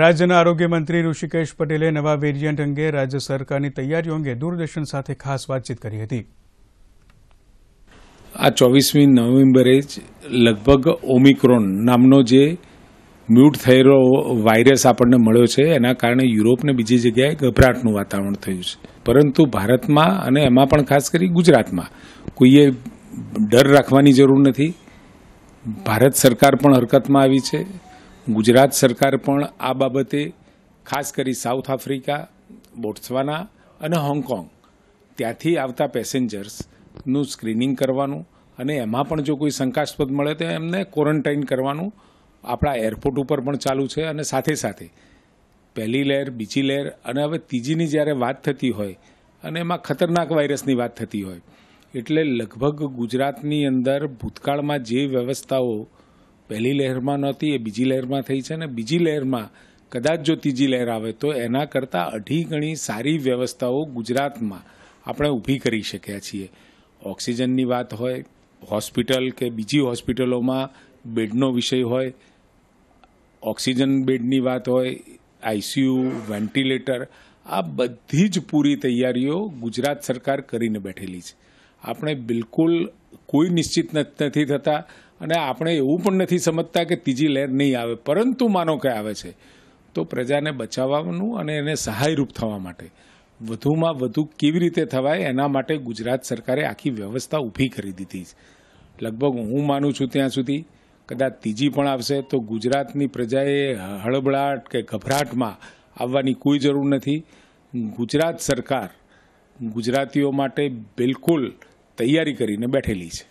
રાજ્યના આરોગ્ય મંત્રી ઋષિકેશ પટેલે નવા વેરિયન્ટ અંગે રાજ્ય સરકારની તૈયારીઓ અંગે દૂરદર્શન સાથે ખાસ વાતચીત કરી હતી આ ચોવીસમી નવેમ્બરે જ લગભગ ઓમિક્રોન નામનો જે મ્યુટ થયેલો વાયરસ આપણને મળ્યો છે એના કારણે યુરોપને બીજી જગ્યાએ ગભરાટનું વાતાવરણ થયું છે પરંતુ ભારતમાં અને એમાં પણ ખાસ કરી ગુજરાતમાં કોઈએ ડર રાખવાની જરૂર નથી ભારત સરકાર પણ હરકતમાં આવી છે ગુજરાત સરકાર પણ આ બાબતે ખાસ કરી સાઉથ આફ્રિકા બોટ્સવાના અને હોંગકોંગ ત્યાંથી આવતા પેસેન્જર્સનું સ્ક્રીનિંગ કરવાનું અને એમાં પણ જો કોઈ શંકાસ્પદ મળે તો એમને ક્વોરન્ટાઇન કરવાનું આપણા એરપોર્ટ ઉપર પણ ચાલુ છે અને સાથે સાથે પહેલી લહેર બીજી લહેર અને હવે ત્રીજીની જ્યારે વાત થતી હોય અને એમાં ખતરનાક વાયરસની વાત થતી હોય એટલે લગભગ ગુજરાતની અંદર ભૂતકાળમાં જે વ્યવસ્થાઓ પહેલી લહેરમાં નહોતી એ બીજી લહેરમાં થઈ છે અને બીજી લહેરમાં કદાચ જો ત્રીજી લહેર આવે તો એના કરતાં અઢી ગણી સારી વ્યવસ્થાઓ ગુજરાતમાં આપણે ઊભી કરી શક્યા છીએ ઓક્સિજનની વાત હોય હોસ્પિટલ કે બીજી હોસ્પિટલોમાં બેડનો વિષય હોય ઓક્સિજન બેડની વાત હોય આઈસીયુ વેન્ટિલેટર આ બધી જ પૂરી તૈયારીઓ ગુજરાત સરકાર કરીને બેઠેલી છે આપણે બિલકુલ કોઈ નિશ્ચિત નથી થતા અને આપણે એવું પણ નથી સમજતા કે ત્રીજી લહેર નહીં આવે પરંતુ માનો કે આવે છે તો પ્રજાને બચાવવાનું અને એને સહાયરૂપ થવા માટે વધુમાં વધુ કેવી રીતે થવાય એના માટે ગુજરાત સરકારે આખી વ્યવસ્થા ઊભી કરી દીધી છે લગભગ હું માનું છું ત્યાં સુધી કદાચ ત્રીજી પણ આવશે તો ગુજરાતની પ્રજાએ હળબળાટ કે ગભરાટમાં આવવાની કોઈ જરૂર નથી ગુજરાત સરકાર ગુજરાતીઓ માટે બિલકુલ તૈયારી કરીને બેઠેલી છે